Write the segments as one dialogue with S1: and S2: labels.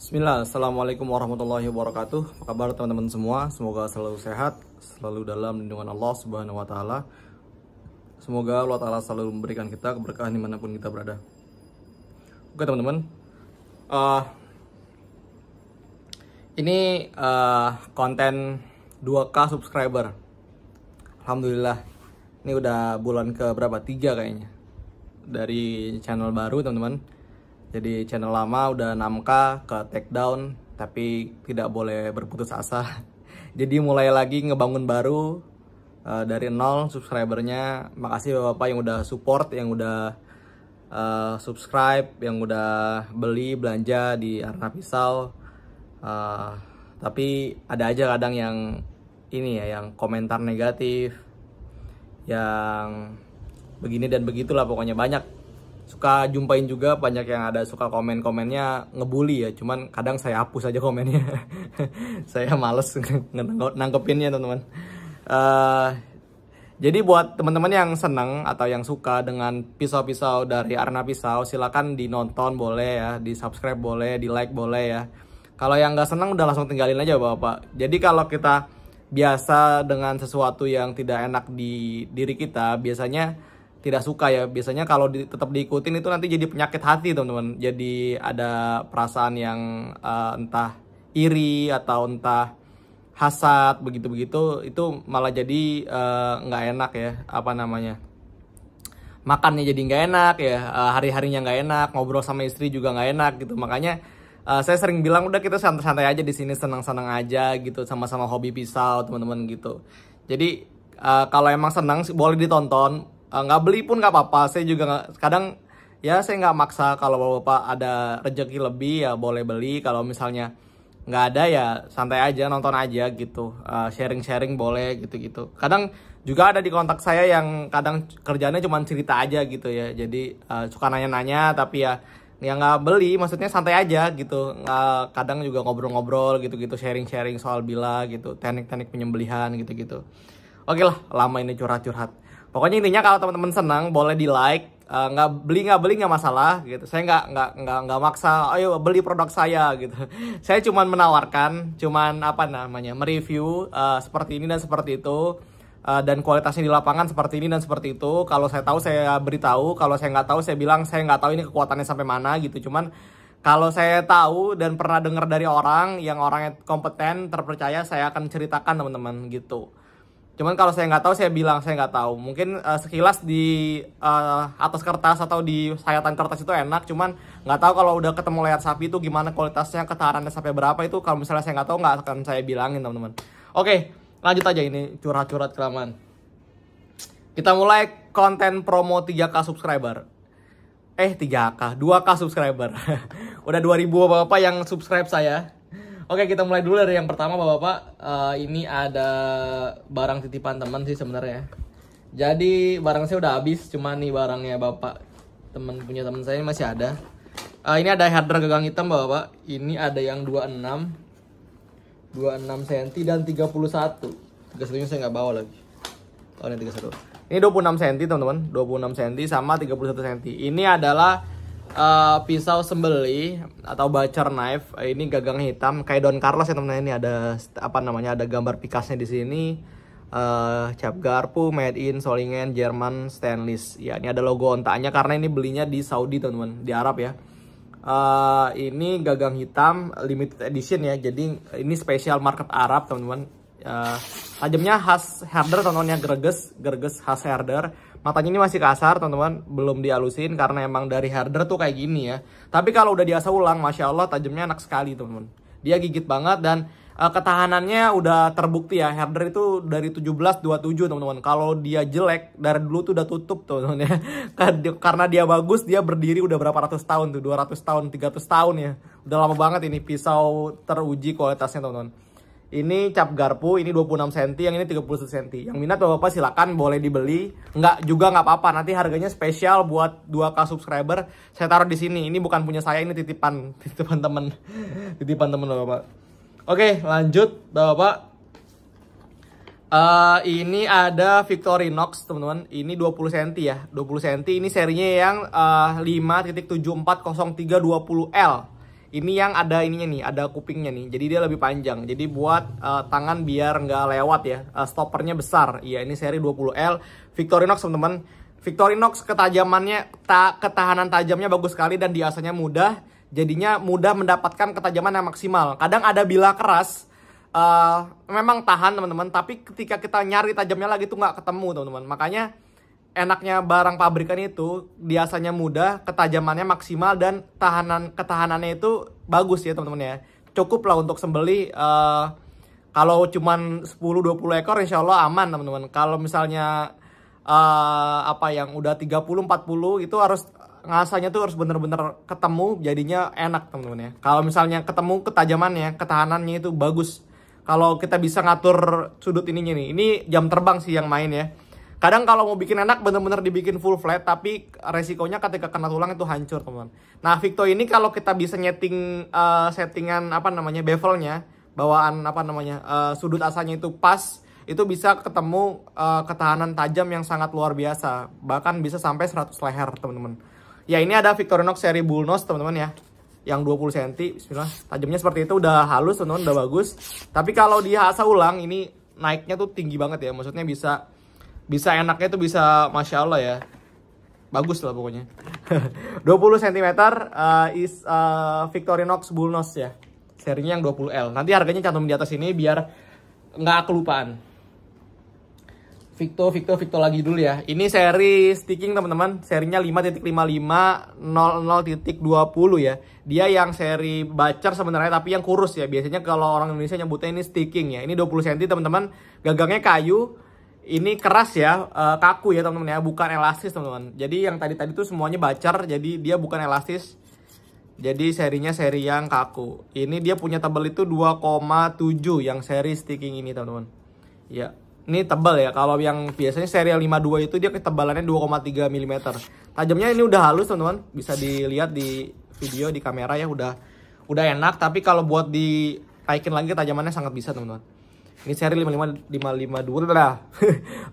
S1: Bismillah, Assalamualaikum warahmatullahi wabarakatuh Apa kabar teman-teman semua? Semoga selalu sehat, selalu dalam lindungan Allah subhanahu wa ta'ala Semoga Allah ta'ala selalu memberikan kita keberkahan dimanapun kita berada Oke teman-teman uh, Ini uh, konten 2k subscriber Alhamdulillah Ini udah bulan ke berapa? 3 kayaknya Dari channel baru teman-teman jadi channel lama udah 6K ke take down tapi tidak boleh berputus asa. Jadi mulai lagi ngebangun baru uh, dari nol subscribernya. Makasih Bapak-bapak yang udah support, yang udah uh, subscribe, yang udah beli belanja di Arna Pisau. Uh, tapi ada aja kadang yang ini ya, yang komentar negatif, yang begini dan begitulah pokoknya banyak suka jumpain juga banyak yang ada suka komen-komennya ngebully ya cuman kadang saya hapus aja komennya saya males nangkepinnya teman-teman uh, jadi buat teman-teman yang seneng atau yang suka dengan pisau-pisau dari Arna Pisau silakan dinonton boleh ya di subscribe boleh di like boleh ya kalau yang nggak seneng udah langsung tinggalin aja bapak jadi kalau kita biasa dengan sesuatu yang tidak enak di diri kita biasanya tidak suka ya biasanya kalau di, tetap diikutin itu nanti jadi penyakit hati teman-teman jadi ada perasaan yang uh, entah iri atau entah hasad begitu-begitu itu malah jadi eh, nggak uh, enak ya apa namanya makannya jadi nggak enak ya uh, hari-harinya nggak enak ngobrol sama istri juga nggak enak gitu makanya uh, saya sering bilang udah kita santai-santai aja di sini senang-senang aja gitu sama-sama hobi pisau teman-teman gitu jadi uh, kalau emang senang boleh ditonton Eh, nggak uh, beli pun nggak apa-apa saya juga gak, kadang ya saya nggak maksa kalau bapak ada rejeki lebih ya boleh beli kalau misalnya nggak ada ya santai aja nonton aja gitu eh, sharing sharing sharing boleh gitu gitu kadang juga ada di kontak saya yang kadang kerjanya cuma cerita aja gitu ya jadi uh, suka nanya nanya tapi ya yang nggak beli maksudnya santai aja gitu uh, kadang juga ngobrol-ngobrol gitu gitu sharing sharing soal bila gitu teknik teknik penyembelihan gitu gitu oke lah lama ini curhat curhat Pokoknya intinya kalau teman-teman senang boleh di like, eh, nggak uh, beli nggak beli nggak masalah gitu. Saya nggak nggak nggak nggak maksa, ayo beli produk saya gitu. Saya cuman menawarkan, cuman apa namanya mereview uh, seperti ini dan seperti itu. Uh, dan kualitasnya di lapangan seperti ini dan seperti itu. Kalau saya tahu saya beritahu, kalau saya nggak tahu saya bilang saya nggak tahu ini kekuatannya sampai mana gitu. Cuman kalau saya tahu dan pernah dengar dari orang yang orangnya kompeten, terpercaya, saya akan ceritakan teman-teman gitu. Cuman kalau saya nggak tahu saya bilang saya nggak tahu. Mungkin uh, sekilas di uh, atas kertas atau di sayatan kertas itu enak, cuman nggak tahu kalau udah ketemu layar sapi itu gimana kualitasnya, ketahanannya sampai berapa itu kalau misalnya saya nggak tahu nggak akan saya bilangin teman-teman. Oke, lanjut aja ini curhat-curhat kelamaan. Kita mulai konten promo 3K subscriber. Eh 3K, 2K subscriber. udah 2000 apa apa yang subscribe saya. Oke, kita mulai dulu dari yang pertama Bapak-bapak. Uh, ini ada barang titipan teman sih sebenarnya. Jadi barang saya udah habis, cuma nih barangnya Bapak teman punya teman saya masih ada. Uh, ini ada header gagang hitam Bapak. Ini ada yang 26 26 cm dan 31. 31 saya nggak bawa lagi. Oh, ini 31. Ini 26 cm, teman-teman. 26 cm sama 31 cm. Ini adalah uh, pisau sembeli atau butcher knife eh, ini gagang hitam kayak Don Carlos ya teman-teman ini ada apa namanya ada gambar pikasnya di sini uh, cap garpu made in Solingen Jerman stainless ya ini ada logo ontanya karena ini belinya di Saudi teman-teman di Arab ya uh, ini gagang hitam limited edition ya jadi ini special market Arab teman-teman uh, tajamnya khas herder teman-teman ya greges greges khas herder Matanya ini masih kasar teman-teman, belum dihalusin karena emang dari harder tuh kayak gini ya. Tapi kalau udah diasah ulang, masya Allah tajamnya enak sekali teman-teman. Dia gigit banget dan uh, ketahanannya udah terbukti ya. Harder itu dari 17 27 teman-teman. Kalau dia jelek dari dulu tuh udah tutup teman-teman ya. Kan karena dia bagus dia berdiri udah berapa ratus tahun tuh, 200 tahun, 300 tahun ya. Udah lama banget ini pisau teruji kualitasnya teman-teman. Ini cap garpu, ini 26 cm, yang ini 31 cm. Yang minat Bapak-bapak silakan boleh dibeli. Enggak juga nggak apa-apa, nanti harganya spesial buat 2k subscriber. Saya taruh di sini. Ini bukan punya saya, ini titipan titipan teman, titipan teman Bapak-bapak. Oke, lanjut Bapak-bapak. Uh, ini ada Victorinox, teman-teman. Ini 20 cm ya. 20 cm ini serinya yang eh, uh, 5.740320L ini yang ada ininya nih ada kupingnya nih jadi dia lebih panjang jadi buat uh, tangan biar nggak lewat ya uh, stoppernya besar iya ini seri 20L Victorinox teman-teman Victorinox ketajamannya ta ketahanan tajamnya bagus sekali dan diasanya mudah jadinya mudah mendapatkan ketajaman yang maksimal kadang ada bila keras uh, memang tahan teman-teman tapi ketika kita nyari tajamnya lagi tuh nggak ketemu teman-teman makanya enaknya barang pabrikan itu biasanya mudah, ketajamannya maksimal dan tahanan ketahanannya itu bagus ya teman-teman ya. Cukup lah untuk sembeli uh, kalau cuman 10 20 ekor insya Allah aman teman-teman. Kalau misalnya uh, apa yang udah 30 40 itu harus ngasanya tuh harus bener-bener ketemu jadinya enak teman-teman ya. Kalau misalnya ketemu ketajamannya, ketahanannya itu bagus. Kalau kita bisa ngatur sudut ininya nih. Ini jam terbang sih yang main ya kadang kalau mau bikin enak bener-bener dibikin full flat tapi resikonya ketika kena tulang itu hancur teman nah Victo ini kalau kita bisa nyeting uh, settingan apa namanya bevelnya bawaan apa namanya uh, sudut asanya itu pas itu bisa ketemu uh, ketahanan tajam yang sangat luar biasa bahkan bisa sampai 100 leher teman-teman ya ini ada Victorinox seri Bullnose teman-teman ya yang 20 cm bismillah tajamnya seperti itu udah halus teman-teman udah bagus tapi kalau dia asa ulang ini naiknya tuh tinggi banget ya maksudnya bisa bisa enaknya itu bisa masya allah ya bagus lah pokoknya 20 cm uh, is uh, Victorinox Bulnos ya serinya yang 20L nanti harganya cantum di atas ini biar nggak kelupaan Victo Victo Victo lagi dulu ya ini seri sticking teman-teman serinya 5.55 ya dia yang seri bacar sebenarnya tapi yang kurus ya biasanya kalau orang Indonesia nyebutnya ini sticking ya ini 20 cm teman-teman gagangnya kayu ini keras ya, eh, kaku ya teman-teman ya, bukan elastis teman-teman. Jadi yang tadi-tadi tuh semuanya bacar, jadi dia bukan elastis. Jadi serinya seri yang kaku. Ini dia punya tebal itu 2,7 yang seri sticking ini teman-teman. Ya, ini tebal ya. Kalau yang biasanya seri 52 itu dia ketebalannya 2,3 mm. Tajamnya ini udah halus teman-teman, bisa dilihat di video di kamera ya udah udah enak. Tapi kalau buat dinaikin lagi tajamannya sangat bisa teman-teman. Ini seri 5552 lah 55.5500.20.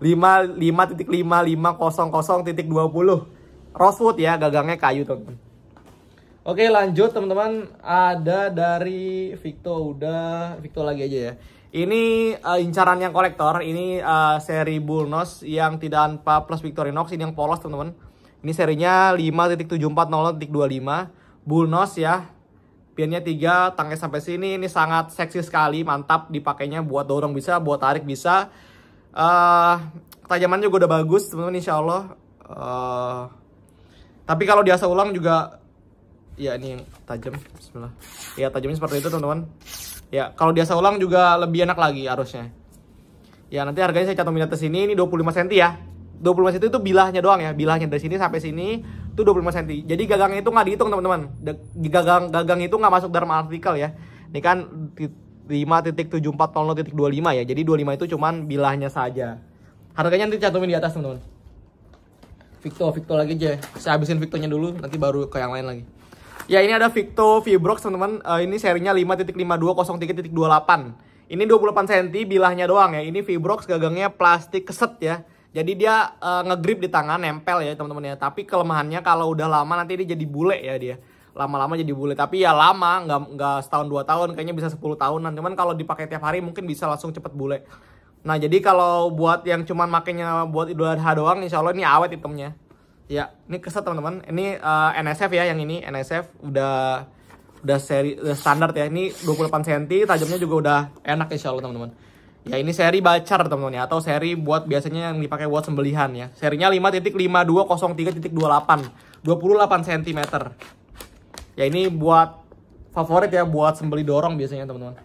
S1: Rosewood ya, gagangnya kayu, teman-teman. Oke, lanjut teman-teman. Ada dari Victo udah, Victo lagi aja ya. Ini uh, yang kolektor, ini uh, seri Bulnos yang tidak tanpa plus Victorinox, ini yang polos teman-teman. Ini serinya 5.7400.25 Bulnos ya, pinnya tiga tangkai sampai sini ini sangat seksi sekali mantap dipakainya buat dorong bisa buat tarik bisa uh, tajamannya juga udah bagus teman-teman insya Allah uh, eh, tapi kalau diasa ulang juga ya ini yang tajam Bismillah ya tajamnya seperti itu teman-teman ya kalau diasa ulang juga lebih enak lagi harusnya ya nanti harganya saya cantumin atas sini ini 25 cm ya 25 cm itu bilahnya doang ya bilahnya dari sini sampai sini itu 25 cm jadi gagangnya itu nggak dihitung teman-teman gagang gagang itu nggak masuk dalam artikel ya ini kan 5.7400.25 ya jadi 25 itu cuman bilahnya saja harganya nanti cantumin di atas teman-teman Victo Victo lagi aja saya habisin nya dulu nanti baru ke yang lain lagi ya ini ada Victo Vibrox teman-teman uh, ini serinya 5.5203.28 ini 28 cm bilahnya doang ya ini Vibrox gagangnya plastik keset ya jadi dia uh, ngegrip di tangan nempel ya teman-teman ya. Tapi kelemahannya kalau udah lama nanti dia jadi bule ya dia. Lama-lama jadi bule. Tapi ya lama, nggak nggak setahun dua tahun, kayaknya bisa 10 tahunan. Cuman kalau dipakai tiap hari mungkin bisa langsung cepet bule. Nah jadi kalau buat yang cuman makainya buat idul adha doang, insya Allah ini awet itemnya. Ya, ini keset teman-teman. Ini uh, eh, NSF ya yang ini NSF udah udah seri udah standar ya. Ini 28 cm, tajamnya juga udah enak insya Allah teman-teman. Ya ini seri bacar teman-teman ya atau seri buat biasanya yang dipakai buat sembelihan ya. Serinya 5.5203.28 28 cm. Ya ini buat favorit ya buat sembeli dorong biasanya teman-teman.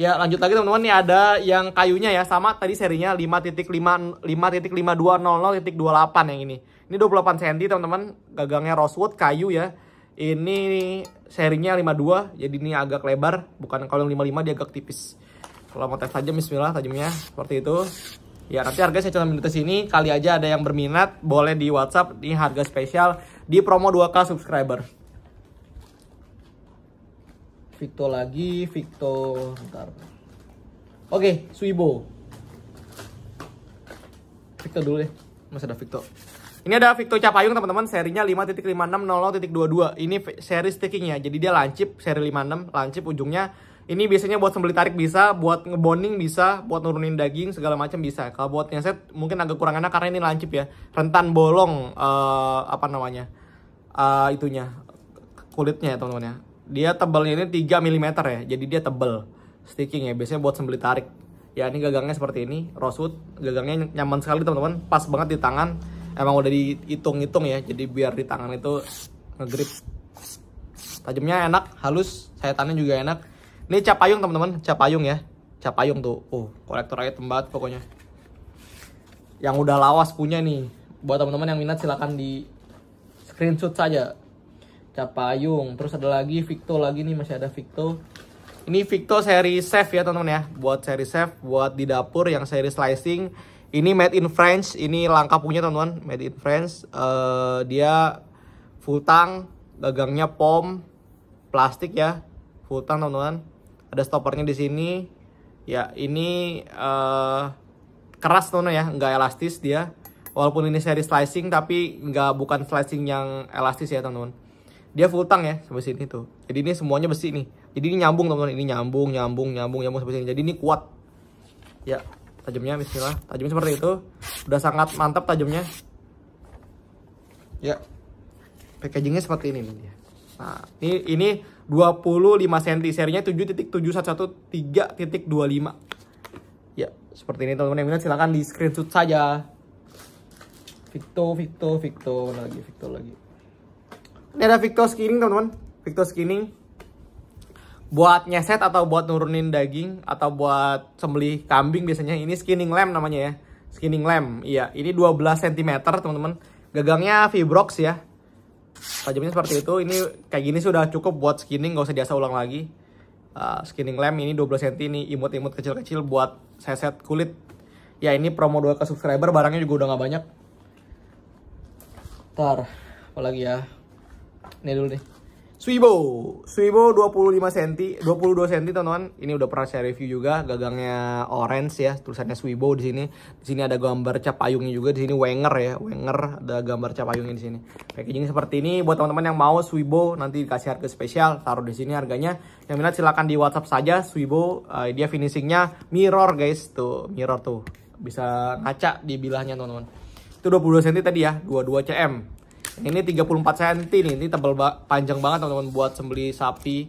S1: Ya lanjut lagi teman-teman nih ada yang kayunya ya sama tadi serinya 5.5 5.5200.28 yang ini. Ini 28 cm teman-teman, gagangnya rosewood kayu ya. Ini serinya 52 jadi ini agak lebar bukan kalau yang 55 dia agak tipis kalau mau tes tajam bismillah tajamnya seperti itu ya nanti harga saya cuma minta sini kali aja ada yang berminat boleh di WhatsApp di harga spesial di promo 2k subscriber Victo lagi Victo ntar oke okay, Suibo Victo dulu deh masih ada Victo ini ada Victo Capayung teman-teman serinya 5.5600.22 ini seri stickingnya. jadi dia lancip seri 56 lancip ujungnya ini biasanya buat sembeli tarik bisa, buat ngeboning bisa, buat nurunin daging segala macam bisa. Kalau buat nyeset mungkin agak kurang enak karena ini lancip ya, rentan bolong uh, apa namanya uh, itunya kulitnya ya teman-teman ya. Dia tebalnya ini 3 mm ya, jadi dia tebel sticking ya. Biasanya buat sembeli tarik. Ya ini gagangnya seperti ini, rosewood. Gagangnya nyaman sekali teman-teman, pas banget di tangan. Emang udah dihitung-hitung ya, jadi biar di tangan itu ngegrip. Tajamnya enak, halus, sayatannya juga enak ini cap teman-teman, cap ya. Cap tuh. Oh, kolektor item banget pokoknya. Yang udah lawas punya nih. Buat teman-teman yang minat silahkan di screenshot saja. Cap Terus ada lagi Victo lagi nih, masih ada Victo. Ini Victo seri chef ya teman-teman ya. Buat seri chef, buat di dapur yang seri slicing. Ini made in France, ini langka punya teman-teman, made in France. Uh, dia full tank, gagangnya pom, plastik ya, full tank teman-teman ada stoppernya di sini ya ini uh, keras tuh ya nggak elastis dia walaupun ini seri slicing tapi nggak bukan slicing yang elastis ya teman-teman dia full tang ya sampai sini tuh jadi ini semuanya besi nih jadi ini nyambung teman-teman ini nyambung nyambung nyambung nyambung sampai sini jadi ini kuat ya tajamnya Bismillah tajamnya seperti itu udah sangat mantap tajamnya ya packagingnya seperti ini nih dia Nah, ini ini 25 cm serinya 7.711.3.25. Ya, seperti ini teman-teman yang minat silahkan di screenshot saja. Victo, Victo, Victo mana lagi, Victo lagi. Ini ada Victo skinning teman-teman, Victo skinning. Buat nyeset atau buat nurunin daging atau buat sembelih kambing biasanya ini skinning lamb namanya ya. Skinning lamb. Iya, ini 12 cm teman-teman. Gagangnya Fibrox ya tajamnya seperti itu ini kayak gini sudah cukup buat skinning gak usah diasa ulang lagi uh, skinning lem ini 12 cm ini imut-imut kecil-kecil buat seset kulit ya ini promo 2 ke subscriber barangnya juga udah nggak banyak ntar apalagi ya ini dulu nih Swibo, Swibo 25 cm, 22 cm teman-teman. Ini udah pernah saya review juga, gagangnya orange ya, tulisannya Swibo di sini. Di sini ada gambar cap payungnya juga, di sini Wenger ya, Wenger ada gambar cap payungnya di sini. Packaging seperti ini buat teman-teman yang mau Swibo nanti dikasih harga spesial, taruh di sini harganya. Yang minat silahkan di WhatsApp saja Swibo, uh, eh, dia finishingnya mirror guys, tuh mirror tuh. Bisa ngaca di bilahnya teman-teman. Itu 22 cm tadi ya, 22 cm. Ini 34 cm nih, ini tebal ba panjang banget teman-teman buat sembeli sapi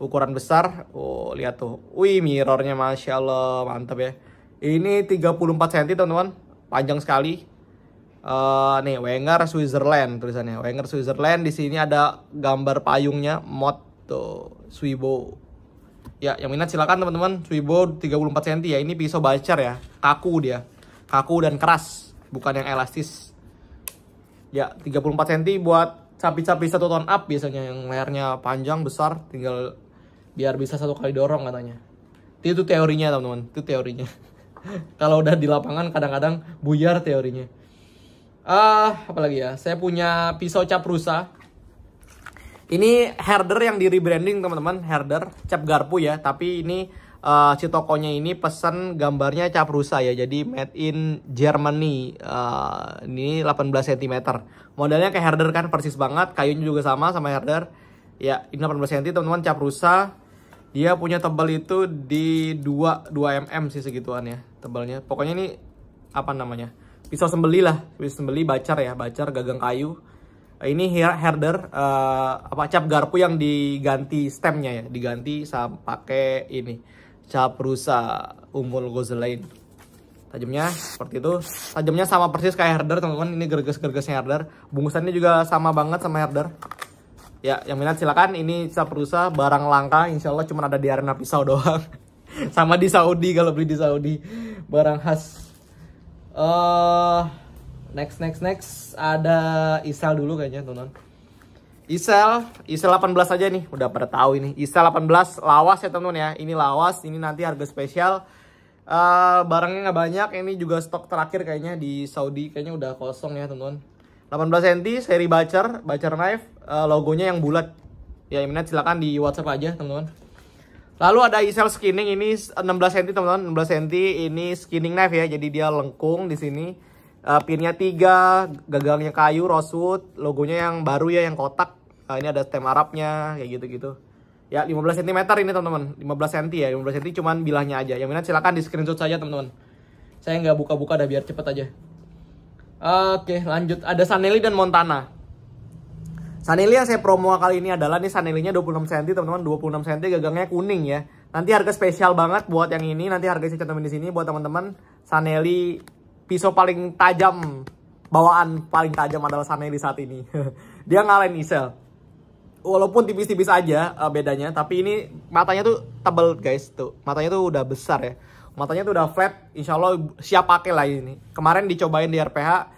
S1: ukuran besar. Oh, lihat tuh. Wih, mirrornya Masya Allah, mantap ya. Ini 34 cm teman-teman, panjang sekali. Uh, nih, Wenger Switzerland tulisannya. Wenger Switzerland di sini ada gambar payungnya moto Swibo. Ya, yang minat silakan teman-teman. Swibo 34 cm ya. Ini pisau bacer ya. Kaku dia. Kaku dan keras, bukan yang elastis ya 34 cm buat sapi-sapi satu ton up biasanya yang layarnya panjang besar tinggal biar bisa satu kali dorong katanya itu teorinya teman-teman itu teorinya kalau udah di lapangan kadang-kadang buyar teorinya ah uh, apalagi ya saya punya pisau cap rusa ini herder yang di rebranding teman-teman herder cap garpu ya tapi ini uh, si tokonya ini pesan gambarnya cap rusa ya jadi made in Germany uh, ini 18 cm modelnya kayak herder kan persis banget kayunya juga sama sama herder ya ini 18 cm teman-teman cap rusa dia punya tebal itu di 2 2 mm sih segituan ya tebalnya pokoknya ini apa namanya pisau sembeli lah pisau sembeli bacar ya bacar gagang kayu ini herder uh, apa cap garpu yang diganti stemnya ya diganti sama pakai ini Caprusa Umul Gozelain tajamnya seperti itu tajamnya sama persis kayak herder teman-teman ini gerges-gergesnya herder bungkusannya juga sama banget sama herder ya yang minat silakan ini Caprusa barang langka insyaallah cuma ada di arena pisau doang sama di Saudi kalau beli di Saudi barang khas uh, next next next ada Isal dulu kayaknya teman-teman Isel, Isel 18 aja nih, udah pada tahu ini. Isel 18 lawas ya teman-teman ya. Ini lawas, ini nanti harga spesial. Uh, barangnya nggak banyak, ini juga stok terakhir kayaknya di Saudi kayaknya udah kosong ya teman-teman. 18 cm seri bacer, bacer knife, uh, logonya yang bulat. Ya minat silakan di WhatsApp aja teman-teman. Lalu ada Isel skinning ini 16 cm teman-teman, 16 cm ini skinning knife ya. Jadi dia lengkung di sini. Uh, pinnya 3, gagalnya kayu, rosewood, logonya yang baru ya yang kotak uh, ini ada stem Arabnya kayak gitu-gitu ya 15 cm ini teman-teman 15 cm ya 15 cm cuman bilahnya aja yang minat silahkan di screenshot saja teman-teman saya nggak buka-buka dah biar cepet aja oke lanjut ada Sanelli dan Montana Sanelli yang saya promo kali ini adalah nih Sanellinya 26 cm teman-teman 26 cm gagangnya kuning ya nanti harga spesial banget buat yang ini nanti harga saya cantumin di sini buat teman-teman Sanelli pisau paling tajam bawaan paling tajam adalah Sanelli saat ini dia ngalahin Isel walaupun tipis-tipis aja uh, bedanya, tapi ini matanya tuh tebel guys tuh. Matanya tuh udah besar ya. Matanya tuh udah flat, insya Allah siap pakai lah ini. Kemarin dicobain di RPH,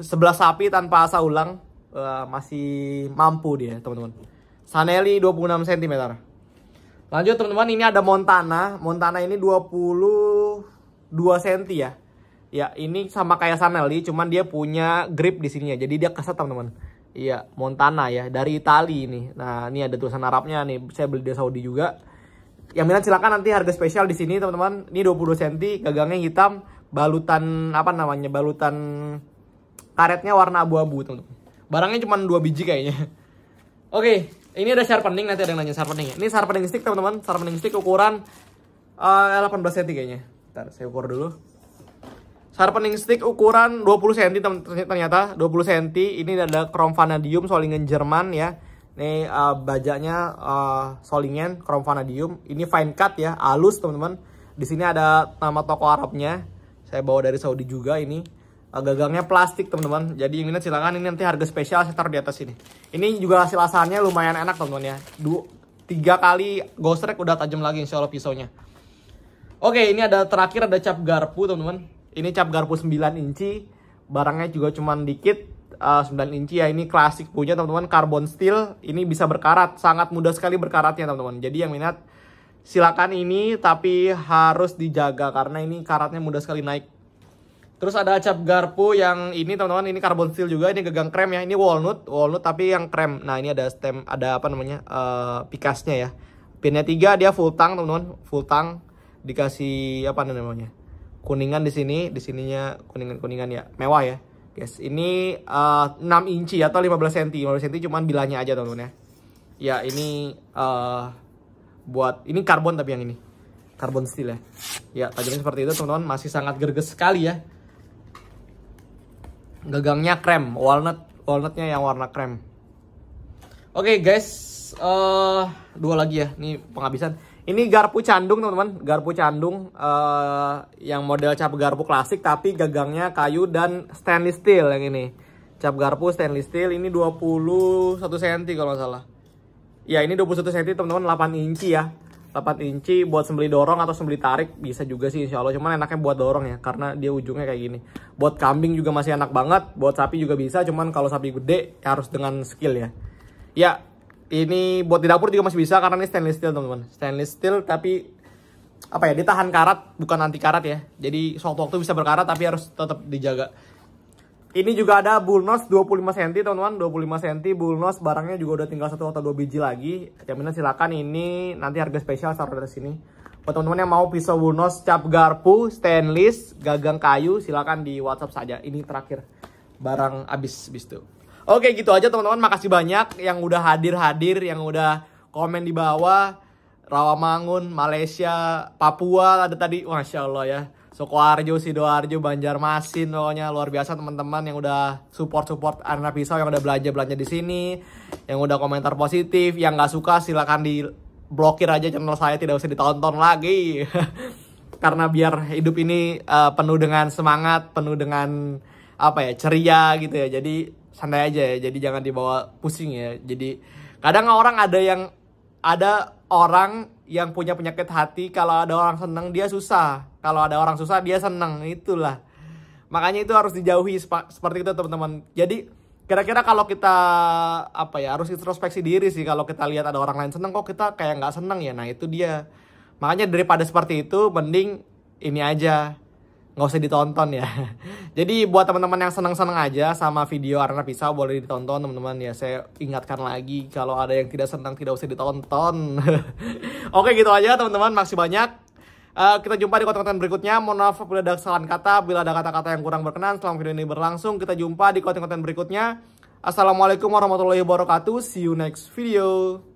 S1: sebelah sapi tanpa asa ulang, uh, masih mampu dia teman-teman. Sanelli 26 cm. Lanjut teman-teman, ini ada Montana. Montana ini 22 cm ya. Ya, ini sama kayak Saneli, cuman dia punya grip di sini ya. Jadi dia keset teman-teman Iya, Montana ya, dari Itali ini. Nah, ini ada tulisan Arabnya nih. Saya beli di Saudi juga. Yang minat silakan nanti harga spesial di sini, teman-teman. Ini 20 cm, gagangnya hitam, balutan apa namanya? Balutan karetnya warna abu-abu, teman-teman. Barangnya cuma dua biji kayaknya. Oke, ini ada sharpening nanti ada yang nanya sharpening. Ya. Ini sharpening stick, teman-teman. Sharpening stick ukuran uh, 18 cm kayaknya. Bentar, saya ukur dulu. Sharpening stick ukuran 20 cm ternyata 20 cm ini ada Chrome Vanadium Solingen Jerman ya. Ini uh, bajaknya uh, Solingen Chrome Vanadium. Ini fine cut ya, halus teman-teman. Di sini ada nama toko Arabnya. Saya bawa dari Saudi juga ini. Uh, gagangnya plastik teman-teman. Jadi ini silakan ini nanti harga spesial saya taruh di atas ini. Ini juga hasil asalnya lumayan enak teman-teman ya. Du tiga kali gosrek udah tajam lagi insya Allah pisaunya. Oke, ini ada terakhir ada cap garpu teman-teman ini cap garpu 9 inci, barangnya juga cuma dikit, uh, eh, 9 inci ya. Ini klasik punya teman-teman, carbon steel. Ini bisa berkarat, sangat mudah sekali berkaratnya teman-teman. Jadi yang minat silakan ini, tapi harus dijaga karena ini karatnya mudah sekali naik. Terus ada cap garpu yang ini teman-teman, ini carbon steel juga, ini gegang krem ya. Ini walnut, walnut tapi yang krem. Nah ini ada stem, ada apa namanya, uh, pikasnya ya. Pinnya tiga, dia full tang teman-teman, full tang dikasih apa namanya kuningan di sini, di sininya kuningan-kuningan ya, mewah ya. Guys, ini uh, eh, 6 inci atau 15 cm. 15 cm cuman bilahnya aja teman-teman ya. Ya, ini uh, buat ini karbon tapi yang ini. Karbon steel ya. Ya, tajamnya seperti itu teman-teman, masih sangat gerges sekali ya. Gagangnya krem, walnut, walnutnya yang warna krem. Oke, okay, guys, uh, dua lagi ya. Ini penghabisan. Ini garpu candung teman-teman, garpu candung uh, yang model cap garpu klasik tapi gagangnya kayu dan stainless steel yang ini. Cap garpu stainless steel ini 21 cm kalau nggak salah. Ya ini 21 cm teman-teman 8 inci ya. 8 inci buat sembeli dorong atau sembeli tarik bisa juga sih insya Allah. Cuman enaknya buat dorong ya karena dia ujungnya kayak gini. Buat kambing juga masih enak banget, buat sapi juga bisa. Cuman kalau sapi gede harus dengan skill ya. Ya ini buat di dapur juga masih bisa karena ini stainless steel teman-teman. Stainless steel tapi apa ya ditahan karat bukan anti karat ya. Jadi sewaktu-waktu bisa berkarat tapi harus tetap dijaga. Ini juga ada bullnose 25 cm teman-teman, 25 cm bulnos barangnya juga udah tinggal satu atau dua biji lagi. Jaminan silakan ini nanti harga spesial taruh dari sini. Buat teman-teman yang mau pisau bulnos, cap garpu, stainless, gagang kayu silakan di WhatsApp saja. Ini terakhir barang habis bis tuh. Oke gitu aja teman-teman makasih banyak yang udah hadir-hadir yang udah komen di bawah Rawamangun, Malaysia, Papua ada tadi, masya Allah ya. Sukoharjo, Sidoarjo, Banjarmasin pokoknya luar biasa teman-teman yang udah support-support anak pisau yang udah belanja-belanja di sini, yang udah komentar positif, yang nggak suka silakan di blokir aja channel saya tidak usah ditonton lagi. Karena biar hidup ini uh, penuh dengan semangat, penuh dengan apa ya, ceria gitu ya. Jadi santai aja ya jadi jangan dibawa pusing ya jadi kadang orang ada yang ada orang yang punya penyakit hati kalau ada orang seneng dia susah kalau ada orang susah dia seneng itulah makanya itu harus dijauhi seperti itu teman-teman jadi kira-kira kalau kita apa ya harus introspeksi diri sih kalau kita lihat ada orang lain seneng kok kita kayak nggak seneng ya nah itu dia makanya daripada seperti itu mending ini aja nggak usah ditonton ya. Jadi buat teman-teman yang senang-senang aja sama video Arena Pisau boleh ditonton teman-teman ya. Saya ingatkan lagi kalau ada yang tidak senang tidak usah ditonton. Oke gitu aja teman-teman, makasih banyak. Uh, kita jumpa di konten-konten berikutnya. Mohon maaf bila ada kesalahan kata, bila ada kata-kata yang kurang berkenan selama video ini berlangsung. Kita jumpa di konten-konten berikutnya. Assalamualaikum warahmatullahi wabarakatuh. See you next video.